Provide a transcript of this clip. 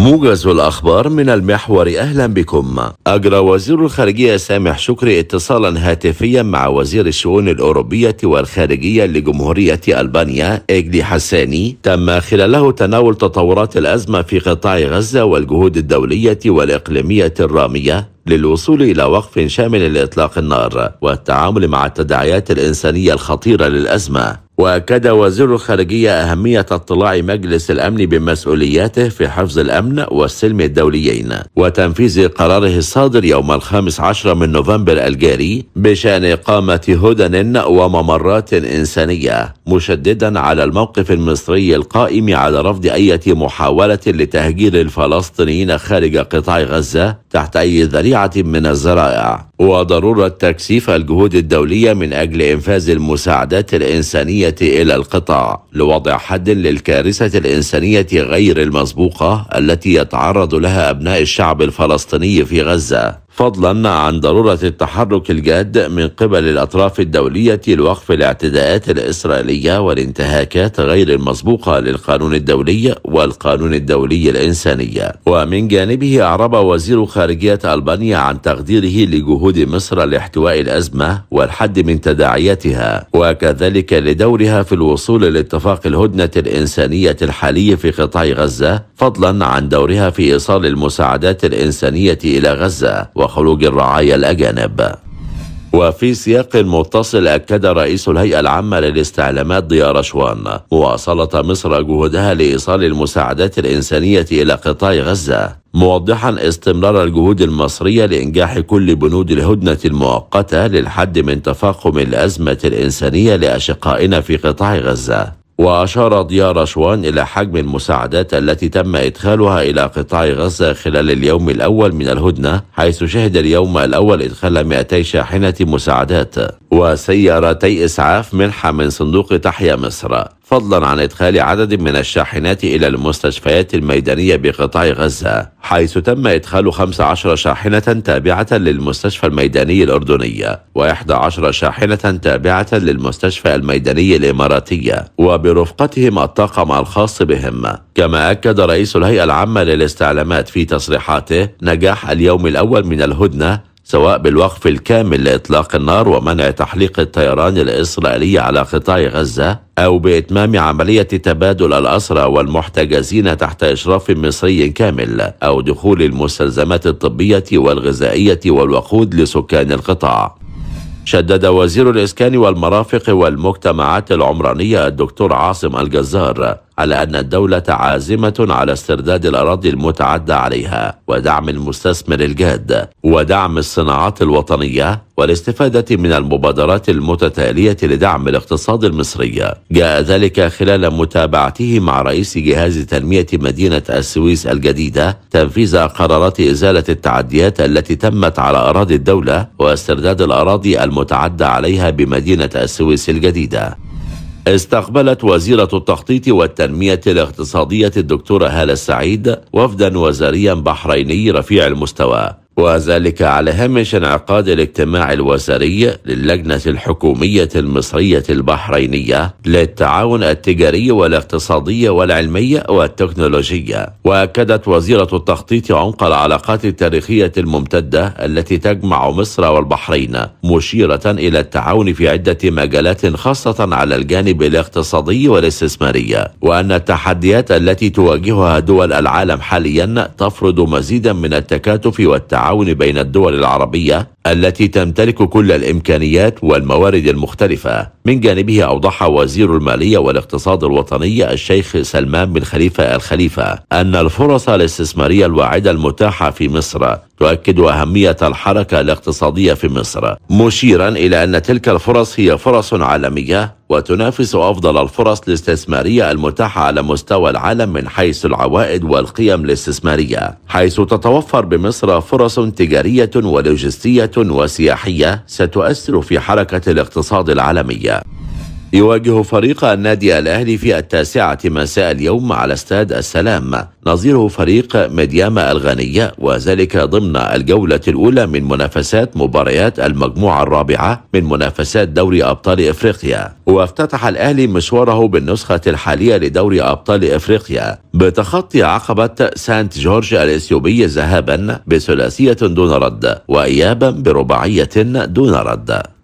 موجز الأخبار من المحور أهلا بكم أجرى وزير الخارجية سامح شكري اتصالا هاتفيا مع وزير الشؤون الأوروبية والخارجية لجمهورية ألبانيا إجلي حساني تم خلاله تناول تطورات الأزمة في قطاع غزة والجهود الدولية والإقليمية الرامية للوصول إلى وقف شامل لإطلاق النار والتعامل مع التداعيات الإنسانية الخطيرة للأزمة وأكد وزير الخارجية أهمية اطلاع مجلس الأمن بمسؤولياته في حفظ الأمن والسلم الدوليين وتنفيذ قراره الصادر يوم الخامس عشر من نوفمبر الجاري بشأن إقامة هدن وممرات إنسانية مشددا على الموقف المصري القائم على رفض أي محاولة لتهجير الفلسطينيين خارج قطاع غزة تحت أي ذريعة من الزرائع وضرورة تكثيف الجهود الدولية من أجل إنفاذ المساعدات الإنسانية إلى القطاع لوضع حد للكارثة الإنسانية غير المسبوقة التي يتعرض لها أبناء الشعب الفلسطيني في غزة فضلا عن ضرورة التحرك الجاد من قبل الأطراف الدولية لوقف الاعتداءات الإسرائيلية والانتهاكات غير المسبوقة للقانون الدولي والقانون الدولي الإنساني ومن جانبه أعرب وزير خارجية ألبانيا عن تقديره لجهود مصر لاحتواء الأزمة والحد من تداعياتها وكذلك لدورها في الوصول لاتفاق الهدنة الإنسانية الحالي في قطاع غزة فضلا عن دورها في إيصال المساعدات الإنسانية إلى غزة وخروج الرعايا الأجانب وفي سياق متصل أكد رئيس الهيئة العامة للاستعلامات ضياء رشوان مواصلة مصر جهودها لإيصال المساعدات الإنسانية إلى قطاع غزة موضحا استمرار الجهود المصرية لإنجاح كل بنود الهدنة المؤقتة للحد من تفاقم الأزمة الإنسانية لأشقائنا في قطاع غزة وأشار ضياء رشوان إلى حجم المساعدات التي تم إدخالها إلى قطاع غزة خلال اليوم الأول من الهدنة حيث شهد اليوم الأول إدخال 200 شاحنة مساعدات وسيارتي إسعاف منحة من صندوق تحيا مصر فضلا عن إدخال عدد من الشاحنات إلى المستشفيات الميدانية بقطاع غزة حيث تم إدخال 15 شاحنة تابعة للمستشفى الميداني الأردني و11 شاحنة تابعة للمستشفى الميداني الإماراتية وبرفقتهم الطاقم الخاص بهم كما أكد رئيس الهيئة العامة للاستعلامات في تصريحاته نجاح اليوم الأول من الهدنة سواء بالوقف الكامل لإطلاق النار ومنع تحليق الطيران الإسرائيلي على قطاع غزة أو بإتمام عملية تبادل الأسرى والمحتجزين تحت إشراف مصري كامل أو دخول المستلزمات الطبية والغذائية والوقود لسكان القطاع شدد وزير الإسكان والمرافق والمجتمعات العمرانية الدكتور عاصم الجزار على أن الدولة عازمة على استرداد الأراضي المتعدى عليها ودعم المستثمر الجاد ودعم الصناعات الوطنية والاستفادة من المبادرات المتتالية لدعم الاقتصاد المصري جاء ذلك خلال متابعته مع رئيس جهاز تنمية مدينة السويس الجديدة تنفيذ قرارات إزالة التعديات التي تمت على أراضي الدولة واسترداد الأراضي المتعدى عليها بمدينة السويس الجديدة استقبلت وزيرة التخطيط والتنمية الاقتصادية الدكتورة هالة السعيد وفدا وزاريا بحريني رفيع المستوى وذلك على هامش انعقاد الاجتماع الوزاري للجنة الحكومية المصرية البحرينية للتعاون التجاري والاقتصادي والعلمي والتكنولوجية وأكدت وزيرة التخطيط عمق العلاقات التاريخية الممتدة التي تجمع مصر والبحرين مشيرة إلى التعاون في عدة مجالات خاصة على الجانب الاقتصادي والاستثماري وأن التحديات التي تواجهها دول العالم حاليا تفرض مزيدا من التكاتف والتعاون التعاون بين الدول العربية التي تمتلك كل الإمكانيات والموارد المختلفة من جانبه أوضح وزير المالية والاقتصاد الوطني الشيخ سلمان بن خليفة الخليفة أن الفرص الاستثمارية الواعدة المتاحة في مصر تؤكد أهمية الحركة الاقتصادية في مصر مشيرا إلى أن تلك الفرص هي فرص عالمية وتنافس أفضل الفرص الاستثمارية المتاحة على مستوى العالم من حيث العوائد والقيم الاستثمارية حيث تتوفر بمصر فرص تجارية ولوجستية وسياحية ستؤثر في حركة الاقتصاد العالمية يواجه فريق النادي الأهلي في التاسعة مساء اليوم على استاد السلام نظيره فريق ميدياما الغنية وذلك ضمن الجولة الأولى من منافسات مباريات المجموعة الرابعة من منافسات دوري أبطال إفريقيا وافتتح الأهلي مشواره بالنسخة الحالية لدوري أبطال إفريقيا بتخطي عقبة سانت جورج الإثيوبي ذهابا بثلاثية دون رد وإيابا برباعية دون رد